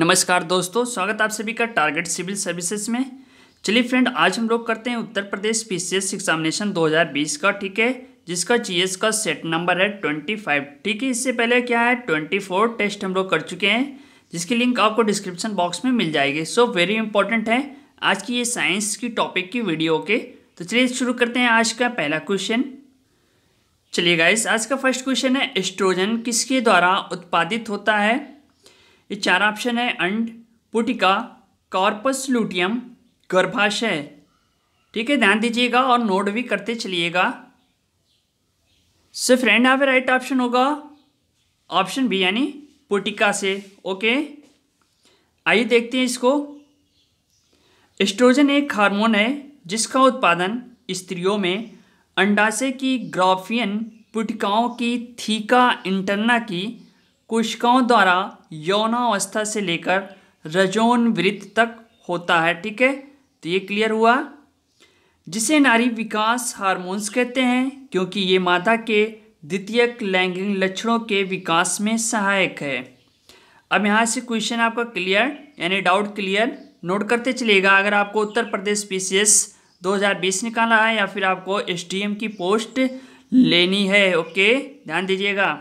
नमस्कार दोस्तों स्वागत आप सभी का टारगेट सिविल सर्विसेज में चलिए फ्रेंड आज हम लोग करते हैं Uttar Pradesh P C S examination 2020 का ठीक है जिसका जीएस का सेट नंबर है 25 ठीक है इससे पहले क्या है 24 टेस्ट हम लोग कर चुके हैं जिसकी लिंक आपको डिस्क्रिप्शन बॉक्स में मिल जाएगी सो वेरी इंपॉर्टेंट है आज की ये साइंस की टॉपिक की वीडियो ओके तो चलिए शुरू करते हैं आज का पहला क्वेश्चन चलिए गाइस आज का फर्स्ट क्वेश्चन है एस्ट्रोजन किसके द्वारा उत्पादित होता है ये चार ऑप्शन है अंड पुटिका कॉर्पस लूटियम गर्भाशय ठीक है ध्यान दीजिएगा और नोट भी करते चलिएगा सिर्फ फ्रेंड यहाँ पे राइट ऑप्शन होगा ऑप्शन बी यानी पुटिका से ओके आइए देखते हैं इसको एस्ट्रोजन एक हार्मोन है जिसका उत्पादन स्त्रियों में अंडाशय की ग्राफियन पुटिकाओं की थीका इंटरना की कोशिकाओं द्वारा यौनावस्था से लेकर रजोन वृत्त तक होता है ठीक है तो ये क्लियर हुआ जिसे नारी विकास हार्मोन्स कहते हैं क्योंकि ये माता के द्वितीयक लैंगिक लक्षणों के विकास में सहायक है अब यहाँ से क्वेश्चन आपका क्लियर यानी डाउट क्लियर नोट करते चलिएगा अगर आपको उत्तर प्रदेश पीसीएस 2020 निकाला है या फिर आपको एम की पोस्ट लेनी है ओके ध्यान दीजिएगा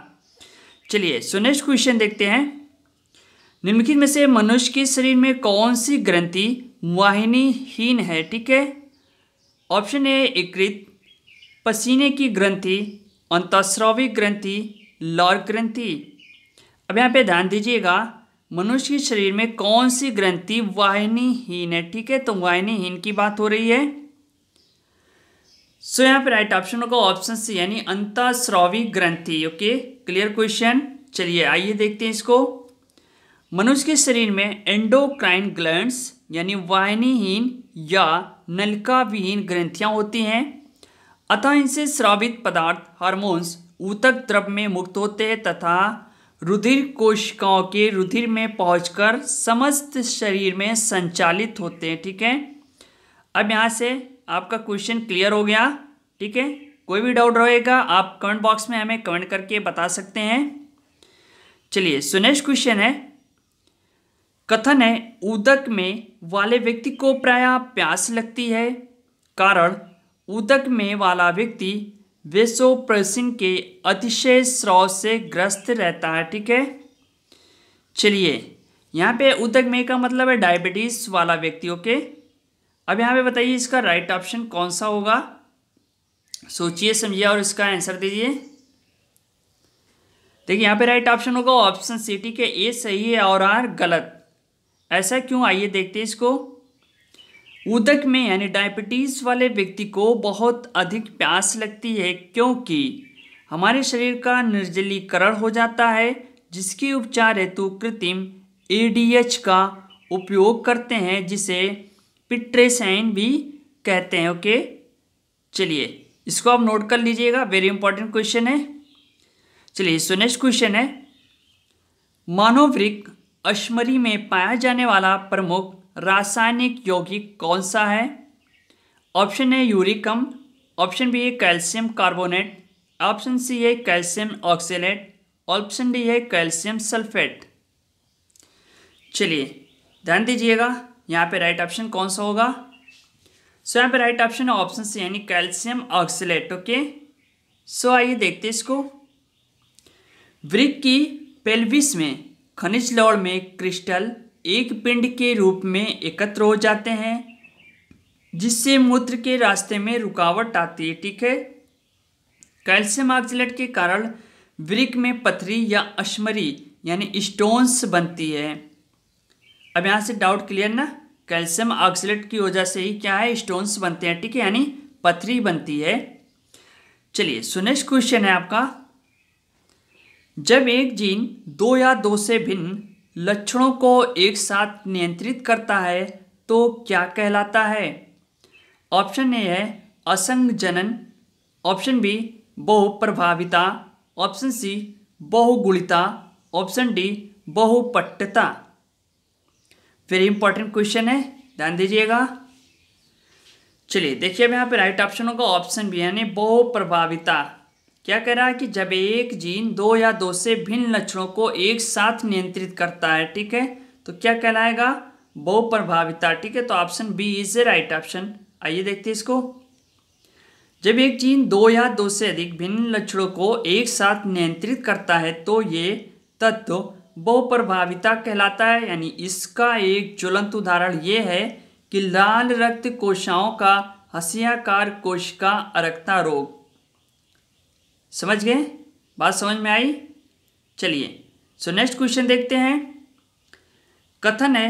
चलिए सो नेक्स्ट क्वेश्चन देखते हैं निम्नलिखित में से मनुष्य के शरीर में कौन सी ग्रंथि वाहिनीहीन है ठीक है ऑप्शन ए एकृत पसीने की ग्रंथि अंतस्रावी ग्रंथि लार ग्रंथि अब यहाँ पे ध्यान दीजिएगा मनुष्य के शरीर में कौन सी ग्रंथि वाहिनीहीन है ठीक है तो वाहिनीहीन की बात हो रही है सो यहाँ पे राइट ऑप्शन होगा ऑप्शन सी यानी अंतस्रावी ग्रंथि ओके क्लियर क्वेश्चन चलिए आइए देखते हैं इसको मनुष्य के शरीर में एंडोक्राइन ग्लैंड्स यानी वाहिनीहीन या नलका विहीन ग्रंथियां होती हैं अतः इनसे श्रावित पदार्थ हार्मोन्स ऊतक द्रव में मुक्त होते हैं तथा रुधिर कोशिकाओं के रुधिर में पहुंचकर समस्त शरीर में संचालित होते हैं ठीक है अब यहाँ से आपका क्वेश्चन क्लियर हो गया ठीक है कोई भी डाउट रहेगा आप कमेंट बॉक्स में हमें कमेंट करके बता सकते हैं चलिए सुनेश क्वेश्चन है कथन है उदक में वाले व्यक्ति को प्राय प्यास लगती है कारण उदक में वाला व्यक्ति वेसोप्रसिन के अतिशय स्राव से ग्रस्त रहता है ठीक है चलिए यहाँ पे उदक में का मतलब है डायबिटीज़ वाला व्यक्ति ओके अब यहाँ पे बताइए इसका राइट ऑप्शन कौन सा होगा सोचिए समझिए और इसका आंसर दीजिए देखिए यहाँ पे राइट ऑप्शन होगा ऑप्शन सी टी के ए सही है और आर गलत ऐसा क्यों आइए देखते हैं इसको उदक में यानी डायबिटीज़ वाले व्यक्ति को बहुत अधिक प्यास लगती है क्योंकि हमारे शरीर का निर्जलीकरण हो जाता है जिसकी उपचार हेतु कृत्रिम एडीएच का उपयोग करते हैं जिसे पिट्रेसाइन भी कहते हैं ओके चलिए इसको आप नोट कर लीजिएगा वेरी इंपॉर्टेंट क्वेश्चन है चलिए सो नेक्स्ट क्वेश्चन है मानव अश्मरी में पाया जाने वाला प्रमुख रासायनिक यौगिक कौन सा है ऑप्शन है यूरिकम ऑप्शन बी है कैल्शियम कार्बोनेट ऑप्शन सी है कैल्शियम ऑक्सीलेट ऑप्शन डी है कैल्शियम सल्फेट चलिए ध्यान दीजिएगा यहाँ पे राइट ऑप्शन कौन सा होगा सो यहाँ पे राइट ऑप्शन है ऑप्शन सी यानी कैल्शियम ऑक्सीट ओके सो आइए देखते हैं इसको वृक की पेल्विस में खनिज लौड़ में क्रिस्टल एक पिंड के रूप में एकत्र हो जाते हैं जिससे मूत्र के रास्ते में रुकावट आती है ठीक है कैल्शियम ऑक्सीट के कारण वृक में पथरी या अश्मरी यानी स्टोन्स बनती है अब यहाँ से डाउट क्लियर ना कैल्शियम ऑक्सीट की वजह से ही क्या है स्टोन्स बनते हैं ठीक है यानी पथरी बनती है चलिए सुनेश क्वेश्चन है आपका जब एक जीन दो या दो से भिन्न लक्षणों को एक साथ नियंत्रित करता है तो क्या कहलाता है ऑप्शन ए है असंग जनन ऑप्शन बी बहुप्रभाविता ऑप्शन सी बहुगुणिता ऑप्शन डी बहुपट्टता वेरी इंपॉर्टेंट क्वेश्चन है ध्यान दीजिएगा चलिए देखिए अब यहाँ पे राइट ऑप्शन होगा ऑप्शन भी यानी बहु प्रभाविता क्या कह रहा है कि जब एक जीन दो या दो से भिन्न लक्षणों को एक साथ नियंत्रित करता है ठीक है तो क्या कहलाएगा बहु प्रभाविता ठीक है तो option B is a right option आइए देखते हैं इसको जब एक जीन दो या दो से अधिक भिन्न लक्षणों को एक साथ नियंत्रित करता है तो ये तत्व तो बहुप्रभाविता कहलाता है यानी इसका एक ज्वलंत उदाहरण ये है कि लाल रक्त कोशाओं का हसियाकार कोशिका अरक्ता रोग समझ गए बात समझ में आई चलिए सो नेक्स्ट क्वेश्चन देखते हैं कथन है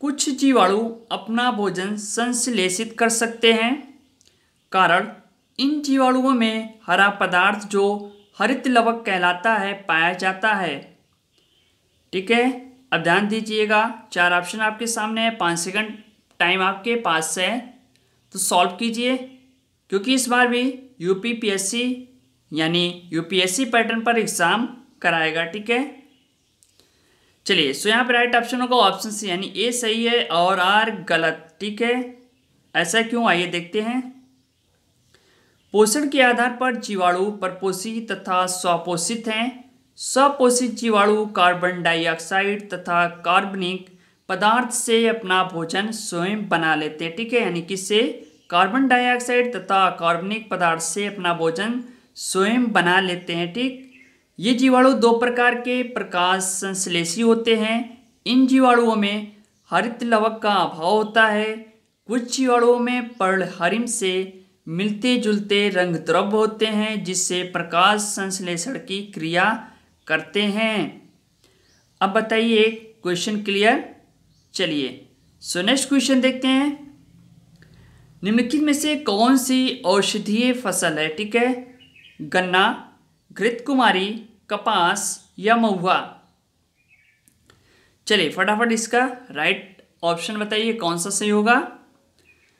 कुछ जीवाणु अपना भोजन संश्लेषित कर सकते हैं कारण इन जीवाणुओं में हरा पदार्थ जो हरित लवक कहलाता है पाया जाता है ठीक है अब ध्यान दीजिएगा चार ऑप्शन आपके सामने है पाँच सेकंड टाइम आपके पास है तो सॉल्व कीजिए क्योंकि इस बार भी यू यानी यूपीएससी पैटर्न पर एग्ज़ाम कराएगा ठीक है चलिए सो यहाँ पर राइट ऑप्शन होगा ऑप्शन सी यानी ए सही है और आर गलत ठीक है ऐसा क्यों आइए देखते हैं पोषण के आधार पर जीवाणु परपोषी तथा स्वपोषित हैं सपोषित जीवाणु कार्बन डाइऑक्साइड तथा कार्बनिक पदार्थ से अपना भोजन स्वयं बना लेते हैं ठीक है यानी कि से कार्बन डाइऑक्साइड तथा कार्बनिक पदार्थ से अपना भोजन स्वयं बना लेते हैं ठीक ये जीवाणु दो प्रकार के प्रकाश संश्लेषी होते हैं इन जीवाणुओं में हरित लवक का अभाव होता है कुछ जीवाणुओं में हरिम से मिलते जुलते रंग द्रव्य होते हैं जिससे प्रकाश संश्लेषण की क्रिया करते हैं अब बताइए क्वेश्चन क्लियर चलिए सो नेक्स्ट क्वेश्चन देखते हैं निम्नलिखित में से कौन सी औषधीय फसल है ठीक है गन्ना घृत कुमारी कपास या महुआ चलिए फटाफट इसका राइट ऑप्शन बताइए कौन सा सही होगा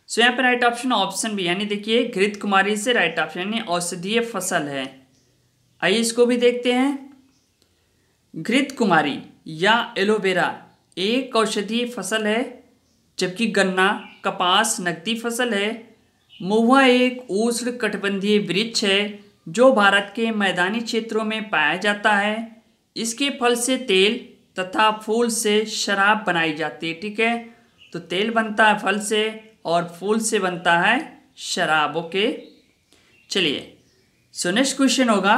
सो यहाँ पे राइट ऑप्शन ऑप्शन भी यानी देखिए घृत कुमारी से राइट ऑप्शन यानी औषधीय फसल है आइए इसको भी देखते हैं घृत कुमारी या एलोवेरा एक औषधीय फसल है जबकि गन्ना कपास नकदी फसल है महुआ एक उष्ण कटबंधीय वृक्ष है जो भारत के मैदानी क्षेत्रों में पाया जाता है इसके फल से तेल तथा फूल से शराब बनाई जाती है ठीक है तो तेल बनता है फल से और फूल से बनता है शराब ओके चलिए सो नेक्स्ट क्वेश्चन होगा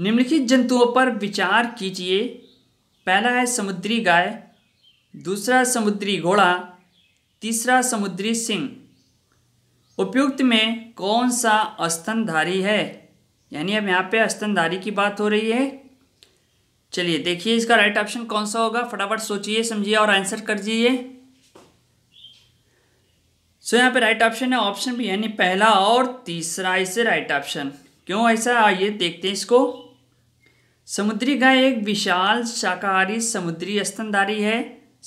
निम्नलिखित जंतुओं पर विचार कीजिए पहला है समुद्री गाय दूसरा समुद्री घोड़ा तीसरा समुद्री सिंह उपयुक्त में कौन सा अस्तनधारी है यानी अब यहाँ पे अस्तनधारी की बात हो रही है चलिए देखिए इसका राइट ऑप्शन कौन सा होगा फटाफट सोचिए समझिए और आंसर कर दीजिए सो यहाँ पे राइट ऑप्शन है ऑप्शन भी यानी पहला और तीसरा इसे राइट ऑप्शन क्यों ऐसा आइए देखते हैं इसको समुद्री गाय एक विशाल शाकाहारी समुद्री स्तनधारी है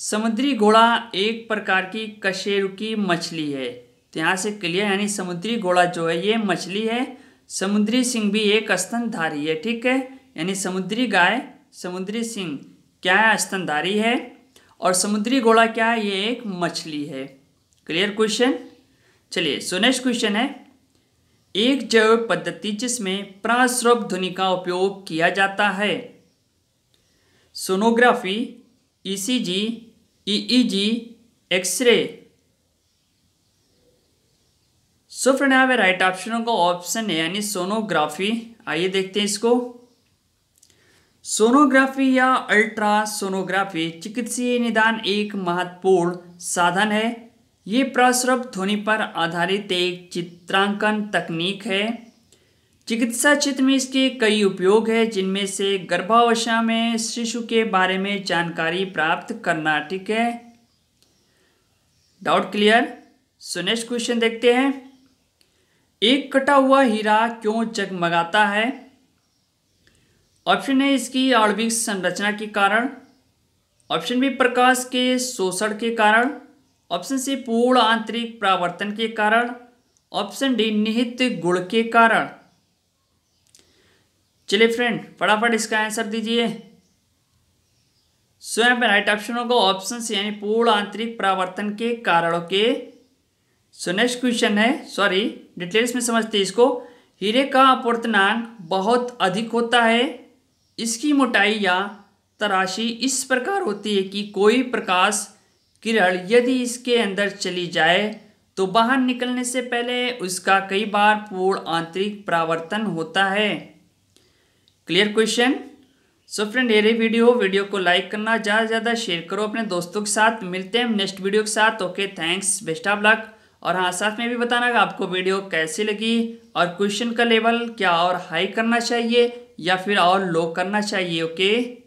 समुद्री घोड़ा एक प्रकार की कशेरुकी की मछली है तो यहाँ से क्लियर यानी समुद्री घोड़ा जो है ये मछली है समुद्री सिंह भी एक स्तनधारी है ठीक है यानी समुद्री गाय समुद्री सिंह क्या है स्तनधारी है और समुद्री घोड़ा क्या है ये एक मछली है क्लियर क्वेश्चन चलिए सो नेक्स्ट क्वेश्चन है एक जैव पद्धति जिसमें प्रास्रव ध्वनि का उपयोग किया जाता है sonography ECG EEG x ray so friend यहाँ राइट ऑप्शनों का ऑप्शन है यानी सोनोग्राफी आइए देखते हैं इसको सोनोग्राफी या अल्ट्रा सोनोग्राफी चिकित्सीय निदान एक महत्वपूर्ण साधन है ये प्रस्रव ध्वनि पर आधारित एक चित्रांकन तकनीक है चिकित्सा क्षेत्र में इसके कई उपयोग है जिनमें से गर्भावस्था में शिशु के बारे में जानकारी प्राप्त करना ठीक है doubt clear so next question देखते हैं एक कटा हुआ हीरा क्यों जगमगाता है ऑप्शन है इसकी आणविक संरचना के कारण ऑप्शन बी प्रकाश के शोषण के कारण ऑप्शन सी पूर्ण आंतरिक प्रावर्तन के कारण ऑप्शन डी निहित गुण के कारण चलिए फ्रेंड फटाफट इसका आंसर दीजिए स्वयं राइट ऑप्शन होगा ऑप्शन सी यानी पूर्ण आंतरिक प्रावर्तन के कारणों के सो नेक्स्ट क्वेश्चन है सॉरी डिटेल्स में समझते इसको हीरे का अपवर्तनांक बहुत अधिक होता है इसकी मोटाई या तराशी इस प्रकार होती है कि कोई प्रकाश किरण यदि इसके अंदर चली जाए तो बाहर निकलने से पहले उसका कई बार पूर्ण आंतरिक प्रावर्तन होता है क्लियर क्वेश्चन सो फ्रेंड ये वीडियो वीडियो को लाइक करना ज़्यादा से ज़्यादा शेयर करो अपने दोस्तों के साथ मिलते हैं नेक्स्ट वीडियो के साथ okay thanks best of luck और हाँ साथ में भी बताना कि आपको वीडियो कैसी लगी और क्वेश्चन का लेवल क्या और हाई करना चाहिए या फिर और लो करना चाहिए ओके